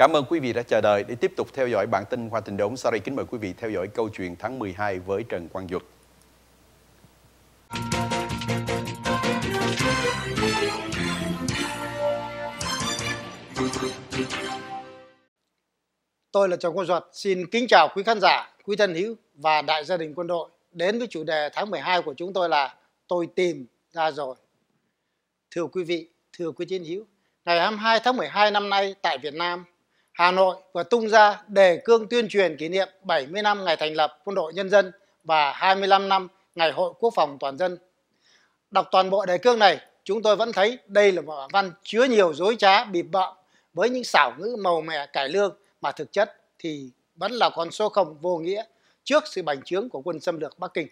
Cảm ơn quý vị đã chờ đợi để tiếp tục theo dõi bản tin Hoa Tình Đốn. Sau đây kính mời quý vị theo dõi câu chuyện tháng 12 với Trần Quang Duật. Tôi là Trần Quang Duật, xin kính chào quý khán giả, quý thân hữu và đại gia đình quân đội. Đến với chủ đề tháng 12 của chúng tôi là Tôi tìm ra rồi. Thưa quý vị, thưa quý chiến hữu, ngày 22 tháng 12 năm nay tại Việt Nam, Hà Nội vừa tung ra đề cương tuyên truyền kỷ niệm 70 năm ngày thành lập Quân đội Nhân dân và 25 năm Ngày hội Quốc phòng toàn dân. Đọc toàn bộ đề cương này, chúng tôi vẫn thấy đây là một văn chứa nhiều dối trá, bịp bợm với những xảo ngữ màu mè cải lương mà thực chất thì vẫn là con số không vô nghĩa trước sự bành trướng của quân xâm lược Bắc Kinh.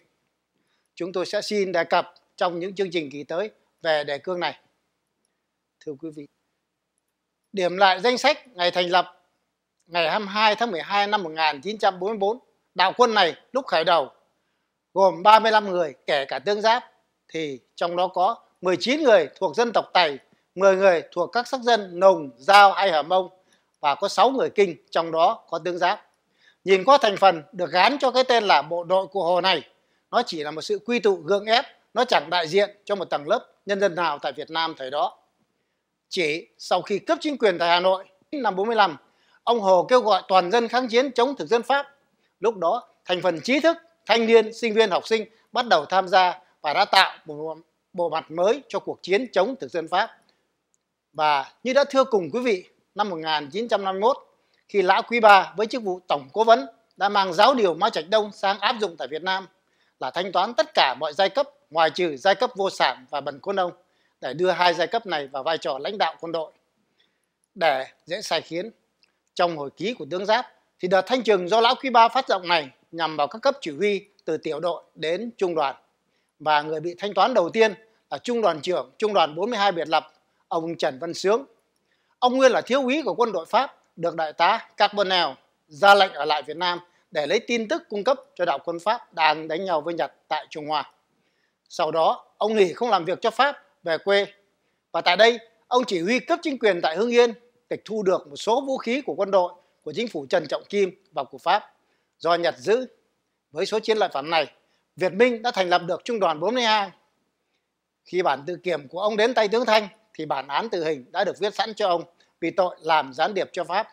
Chúng tôi sẽ xin đề cập trong những chương trình kỳ tới về đề cương này. Thưa quý vị, Điểm lại danh sách ngày thành lập ngày 22 tháng 12 năm 1944, đạo quân này lúc khởi đầu gồm 35 người kể cả tương giáp thì trong đó có 19 người thuộc dân tộc Tày, 10 người thuộc các sắc dân Nùng, Giao hay hà Mông và có 6 người Kinh, trong đó có tương giáp. Nhìn qua thành phần được gán cho cái tên là bộ đội của Hồ này, nó chỉ là một sự quy tụ gượng ép, nó chẳng đại diện cho một tầng lớp nhân dân nào tại Việt Nam thời đó chỉ sau khi cướp chính quyền tại Hà Nội năm 45, ông Hồ kêu gọi toàn dân kháng chiến chống thực dân Pháp. Lúc đó, thành phần trí thức, thanh niên, sinh viên, học sinh bắt đầu tham gia và đã tạo một bộ mặt mới cho cuộc chiến chống thực dân Pháp. Và như đã thưa cùng quý vị, năm 1951, khi Lão Quý Ba với chức vụ Tổng Cố vấn đã mang giáo điều Mao Trạch Đông sang áp dụng tại Việt Nam là thanh toán tất cả mọi giai cấp ngoài trừ giai cấp vô sản và bần cốt nông để đưa hai giai cấp này vào vai trò lãnh đạo quân đội để dễ sai khiến. Trong hồi ký của tướng Giáp thì đợt thanh trừng do Lão Quý Ba phát động này nhằm vào các cấp chỉ huy từ tiểu đội đến trung đoàn. Và người bị thanh toán đầu tiên là trung đoàn trưởng trung đoàn 42 biệt lập ông Trần Văn Sướng. Ông Nguyên là thiếu úy của quân đội Pháp được đại tá Carbonell ra lệnh ở lại Việt Nam để lấy tin tức cung cấp cho đạo quân Pháp đang đánh nhau với Nhật tại Trung Hoa. Sau đó, ông nghỉ không làm việc cho Pháp về quê. Và tại đây, ông chỉ huy cấp chính quyền tại Hưng Yên tịch thu được một số vũ khí của quân đội, của chính phủ Trần Trọng Kim và của Pháp do Nhật giữ. Với số chiến lợi phẩm này, Việt Minh đã thành lập được Trung đoàn 42. Khi bản tự kiểm của ông đến tay tướng Thanh thì bản án tử hình đã được viết sẵn cho ông vì tội làm gián điệp cho Pháp.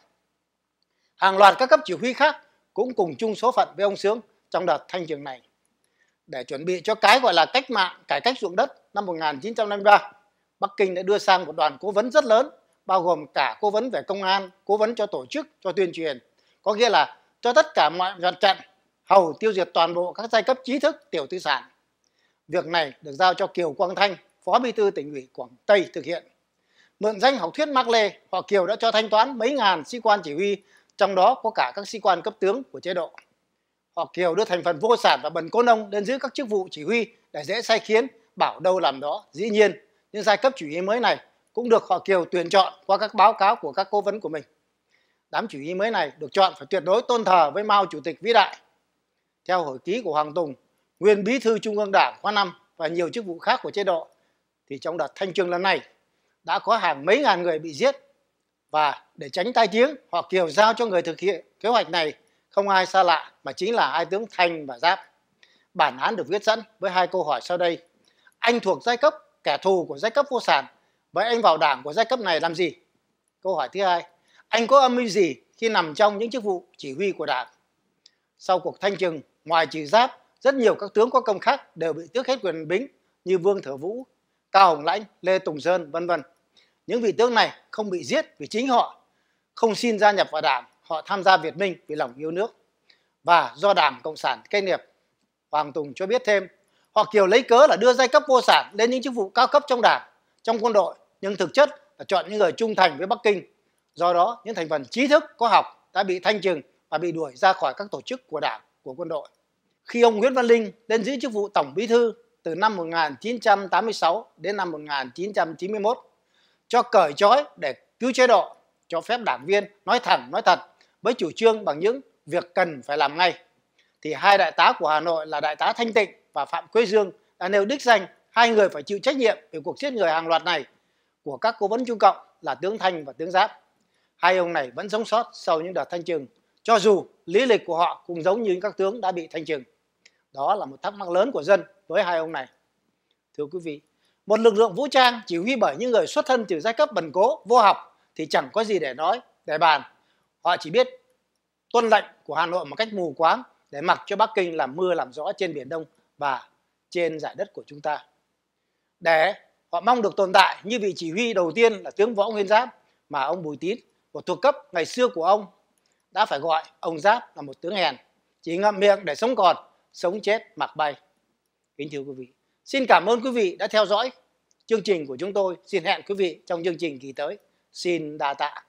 Hàng loạt các cấp chỉ huy khác cũng cùng chung số phận với ông Sướng trong đợt thanh trường này. Để chuẩn bị cho cái gọi là cách mạng, cải cách ruộng đất, năm 1953, Bắc Kinh đã đưa sang một đoàn cố vấn rất lớn, bao gồm cả cố vấn về công an, cố vấn cho tổ chức, cho tuyên truyền. Có nghĩa là cho tất cả mọi mặt trận, hầu tiêu diệt toàn bộ các giai cấp trí thức tiểu tư sản. Việc này được giao cho Kiều Quang Thanh, Phó Bí thư tỉnh ủy Quảng Tây thực hiện. Mượn danh học thuyết Mác Lê, họ Kiều đã cho thanh toán mấy ngàn sĩ quan chỉ huy, trong đó có cả các sĩ quan cấp tướng của chế độ. Họ Kiều đưa thành phần vô sản và bần cố nông lên giữ các chức vụ chỉ huy để dễ sai khiến bảo đâu làm đó dĩ nhiên những giai cấp chủ nghĩa mới này cũng được họ kiều tuyển chọn qua các báo cáo của các cố vấn của mình đám chủ nghĩa mới này được chọn phải tuyệt đối tôn thờ với mao chủ tịch vĩ đại theo hồi ký của hoàng tùng nguyên bí thư trung ương đảng khóa năm và nhiều chức vụ khác của chế độ thì trong đợt thanh trừng lần này đã có hàng mấy ngàn người bị giết và để tránh tai tiếng họ kiều giao cho người thực hiện kế hoạch này không ai xa lạ mà chính là hai tướng Thanh và Giáp. Bản án được viết sẵn với hai câu hỏi sau đây anh thuộc giai cấp kẻ thù của giai cấp vô sản vậy anh vào đảng của giai cấp này làm gì câu hỏi thứ hai anh có âm mưu gì khi nằm trong những chức vụ chỉ huy của đảng sau cuộc thanh trừng ngoài trừ giáp rất nhiều các tướng có công khác đều bị tước hết quyền bính như vương thừa vũ cao hồng lãnh lê tùng sơn vân vân những vị tướng này không bị giết vì chính họ không xin gia nhập vào đảng họ tham gia việt minh vì lòng yêu nước và do đảng cộng sản cây nghiệp hoàng tùng cho biết thêm hoặc kiểu lấy cớ là đưa giai cấp vô sản lên những chức vụ cao cấp trong đảng, trong quân đội, nhưng thực chất là chọn những người trung thành với Bắc Kinh. Do đó, những thành phần trí thức có học đã bị thanh trừng và bị đuổi ra khỏi các tổ chức của đảng, của quân đội. Khi ông Nguyễn Văn Linh lên giữ chức vụ Tổng Bí thư từ năm 1986 đến năm 1991, cho cởi trói để cứu chế độ, cho phép đảng viên nói thẳng nói thật với chủ trương bằng những việc cần phải làm ngay. Thì hai đại tá của Hà Nội là đại tá Thanh Tịnh và Phạm Quế Dương đã nêu đích danh hai người phải chịu trách nhiệm về cuộc giết người hàng loạt này của các cố vấn Trung Cộng là tướng Thanh và tướng Giáp. Hai ông này vẫn sống sót sau những đợt thanh trừng, cho dù lý lịch của họ cũng giống như các tướng đã bị thanh trừng. Đó là một thắc mắc lớn của dân với hai ông này. Thưa quý vị, một lực lượng vũ trang chỉ huy bởi những người xuất thân từ giai cấp bần cố, vô học thì chẳng có gì để nói, để bàn. Họ chỉ biết tuân lệnh của Hà Nội một cách mù quáng để mặc cho Bắc Kinh làm mưa làm gió trên Biển Đông và trên giải đất của chúng ta để họ mong được tồn tại như vị chỉ huy đầu tiên là tướng võ nguyên giáp mà ông bùi tín của thuộc cấp ngày xưa của ông đã phải gọi ông giáp là một tướng hèn chỉ ngậm miệng để sống còn sống chết mặc bay kính thưa quý vị xin cảm ơn quý vị đã theo dõi chương trình của chúng tôi xin hẹn quý vị trong chương trình kỳ tới xin đa tạ